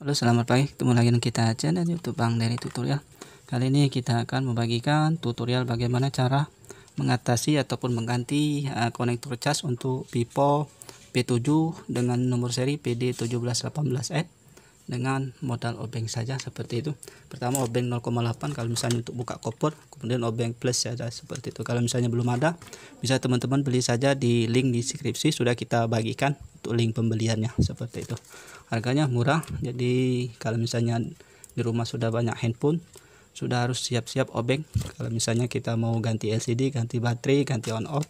Halo selamat pagi ketemu lagi dengan kita channel youtube Bang dari tutorial kali ini kita akan membagikan tutorial bagaimana cara mengatasi ataupun mengganti uh, konektor cas untuk pipo P7 dengan nomor seri PD1718N dengan modal obeng saja seperti itu pertama obeng 0,8 kalau misalnya untuk buka koper kemudian obeng plus saja seperti itu kalau misalnya belum ada bisa teman-teman beli saja di link di deskripsi sudah kita bagikan untuk link pembeliannya seperti itu harganya murah jadi kalau misalnya di rumah sudah banyak handphone sudah harus siap-siap obeng kalau misalnya kita mau ganti LCD ganti baterai ganti on off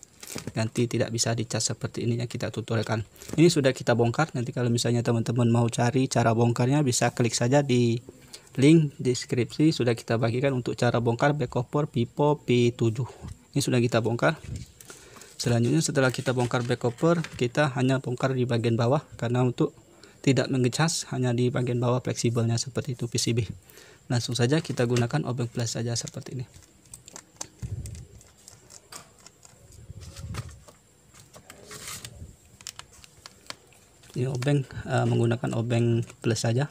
ganti tidak bisa dicas seperti ini yang kita tutorialkan ini sudah kita bongkar nanti kalau misalnya teman-teman mau cari cara bongkarnya bisa klik saja di link deskripsi sudah kita bagikan untuk cara bongkar back cover Vivo P7 ini sudah kita bongkar selanjutnya setelah kita bongkar back cover kita hanya bongkar di bagian bawah karena untuk tidak mengecas hanya di bagian bawah fleksibelnya seperti itu PCB langsung saja kita gunakan obeng plus saja seperti ini ini obeng uh, menggunakan obeng plus saja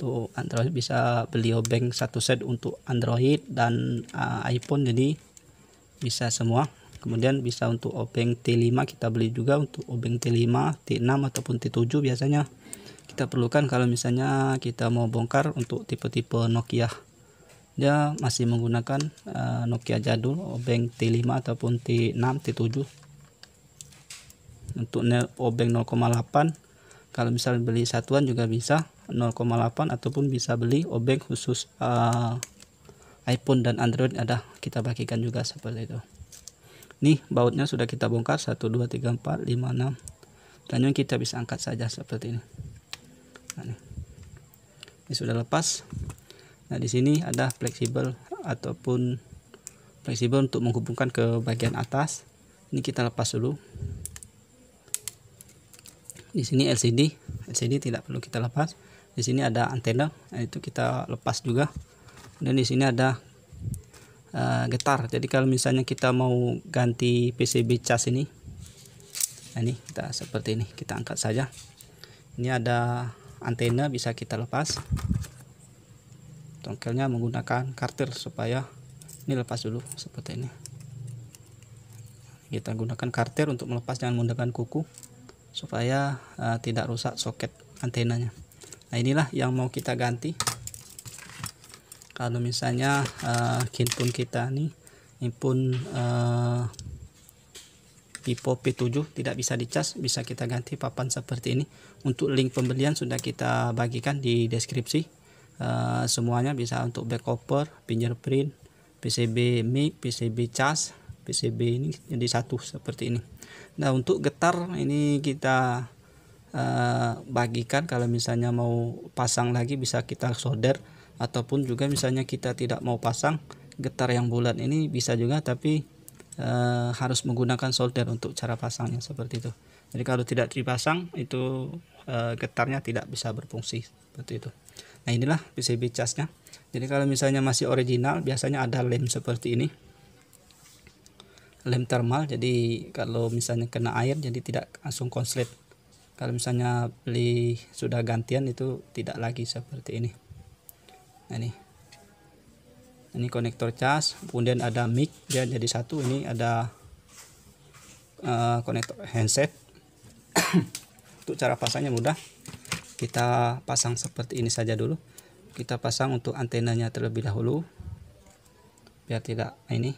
untuk Android bisa beli obeng satu set untuk Android dan uh, iPhone jadi bisa semua kemudian bisa untuk obeng T5 kita beli juga untuk obeng T5 T6 ataupun T7 biasanya kita perlukan kalau misalnya kita mau bongkar untuk tipe-tipe Nokia dia masih menggunakan uh, Nokia jadul obeng T5 ataupun T6 T7 untuk obeng 0,8 kalau misalnya beli satuan juga bisa 0,8 ataupun bisa beli obeng khusus uh, iPhone dan Android ada kita bagikan juga seperti itu nih bautnya sudah kita bongkar 1 2 3 4 5 6 yang kita bisa angkat saja seperti ini nah, nih. ini sudah lepas nah di sini ada fleksibel ataupun fleksibel untuk menghubungkan ke bagian atas ini kita lepas dulu di sini LCD LCD tidak perlu kita lepas di sini ada antena nah, itu kita lepas juga dan di sini ada uh, getar jadi kalau misalnya kita mau ganti PCB cas ini nah ini kita seperti ini kita angkat saja ini ada antena bisa kita lepas tongkelnya menggunakan karter supaya ini lepas dulu seperti ini kita gunakan karter untuk melepas dengan menggunakan kuku supaya uh, tidak rusak soket antenanya nah inilah yang mau kita ganti kalau misalnya uh, handphone kita nih handphone uh, Vivo P7 tidak bisa dicas bisa kita ganti papan seperti ini untuk link pembelian sudah kita bagikan di deskripsi uh, semuanya bisa untuk back cover fingerprint PCB mic PCB cas PCB ini jadi satu seperti ini. Nah untuk getar ini kita uh, bagikan kalau misalnya mau pasang lagi bisa kita solder ataupun juga misalnya kita tidak mau pasang getar yang bulat ini bisa juga tapi e, harus menggunakan solder untuk cara pasangnya seperti itu jadi kalau tidak dipasang itu e, getarnya tidak bisa berfungsi seperti itu nah inilah PCB casnya jadi kalau misalnya masih original biasanya ada lem seperti ini lem thermal jadi kalau misalnya kena air jadi tidak langsung konslet kalau misalnya beli sudah gantian itu tidak lagi seperti ini ini ini konektor cas kemudian ada mic dia jadi satu ini ada uh, konektor handset untuk cara pasangnya mudah kita pasang seperti ini saja dulu kita pasang untuk antenanya terlebih dahulu biar tidak ini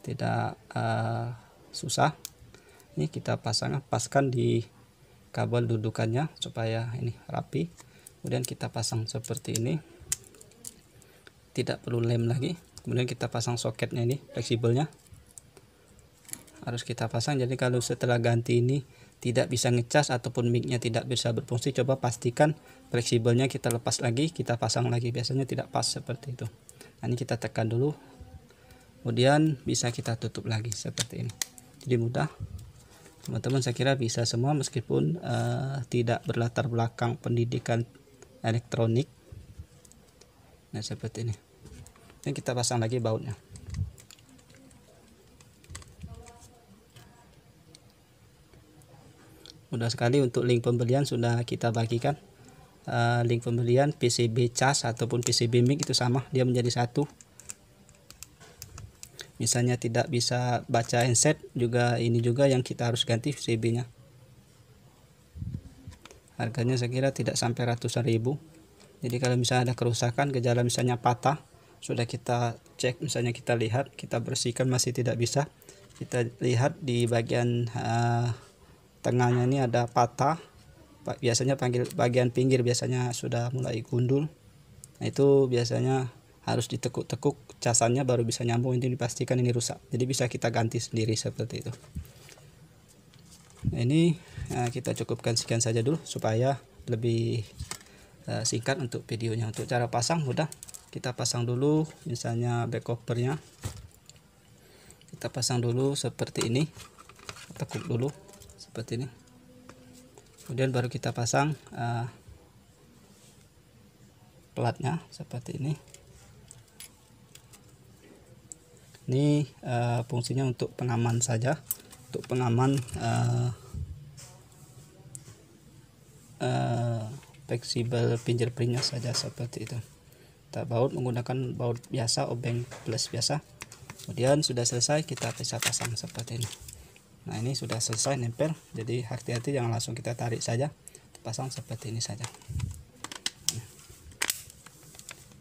tidak uh, susah ini kita pasang paskan di kabel dudukannya supaya ini rapi kemudian kita pasang seperti ini tidak perlu lem lagi kemudian kita pasang soketnya ini fleksibelnya harus kita pasang jadi kalau setelah ganti ini tidak bisa ngecas ataupun micnya tidak bisa berfungsi coba pastikan fleksibelnya kita lepas lagi kita pasang lagi biasanya tidak pas seperti itu nah, ini kita tekan dulu kemudian bisa kita tutup lagi seperti ini jadi mudah teman-teman saya kira bisa semua meskipun uh, tidak berlatar belakang pendidikan elektronik nah seperti ini ini kita pasang lagi bautnya mudah sekali untuk link pembelian sudah kita bagikan uh, link pembelian PCB cas ataupun PCB mic itu sama dia menjadi satu misalnya tidak bisa baca handset juga ini juga yang kita harus ganti PCB nya harganya saya kira tidak sampai ratusan ribu jadi kalau misalnya ada kerusakan gejala misalnya patah sudah kita cek misalnya kita lihat kita bersihkan masih tidak bisa kita lihat di bagian uh, tengahnya ini ada patah biasanya panggil bagian pinggir biasanya sudah mulai gundul nah itu biasanya harus ditekuk-tekuk casannya baru bisa nyambung ini dipastikan ini rusak jadi bisa kita ganti sendiri seperti itu nah, ini uh, kita cukupkan sekian saja dulu supaya lebih Eh, singkat untuk videonya untuk cara pasang mudah kita pasang dulu misalnya back covernya kita pasang dulu seperti ini tekuk dulu seperti ini kemudian baru kita pasang uh, platnya seperti ini ini uh, fungsinya untuk pengaman saja untuk pengaman uh, uh, fleksibel fingerprintnya saja seperti itu kita baut menggunakan baut biasa obeng plus biasa kemudian sudah selesai kita bisa pasang seperti ini nah ini sudah selesai nempel jadi hati-hati jangan langsung kita tarik saja pasang seperti ini saja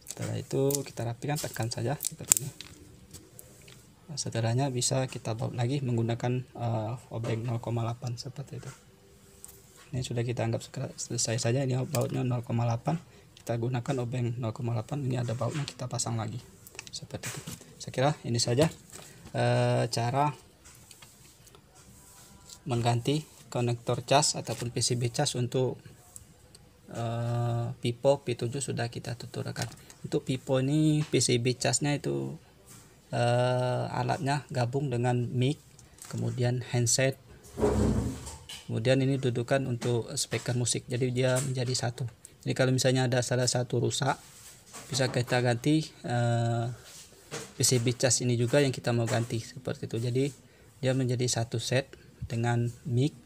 setelah itu kita rapikan tekan saja seperti ini nah, sederhananya bisa kita baut lagi menggunakan uh, obeng 0,8 seperti itu ini sudah kita anggap selesai saja ini bautnya 0,8 kita gunakan obeng 0,8 ini ada bautnya kita pasang lagi seperti itu saya kira ini saja e, cara mengganti konektor cas ataupun PCB cas untuk e, pipo P7 sudah kita tuturkan untuk pipo ini PCB casnya itu e, alatnya gabung dengan mic kemudian handset kemudian ini dudukan untuk speaker musik jadi dia menjadi satu jadi kalau misalnya ada salah satu rusak bisa kita ganti uh, eh, PCB cas ini juga yang kita mau ganti seperti itu jadi dia menjadi satu set dengan mic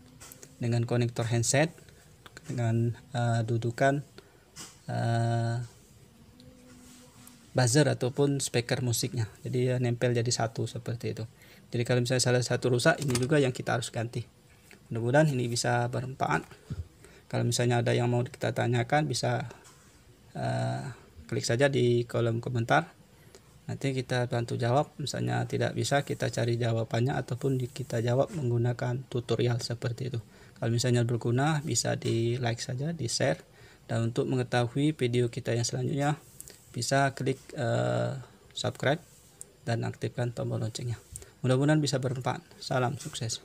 dengan konektor handset dengan uh, dudukan uh, buzzer ataupun speaker musiknya jadi ya, nempel jadi satu seperti itu jadi kalau misalnya salah satu rusak ini juga yang kita harus ganti mudah-mudahan ini bisa bermanfaat kalau misalnya ada yang mau kita tanyakan bisa uh, klik saja di kolom komentar nanti kita bantu jawab misalnya tidak bisa kita cari jawabannya ataupun kita jawab menggunakan tutorial seperti itu kalau misalnya berguna bisa di like saja di share dan untuk mengetahui video kita yang selanjutnya bisa klik uh, subscribe dan aktifkan tombol loncengnya mudah-mudahan bisa bermanfaat salam sukses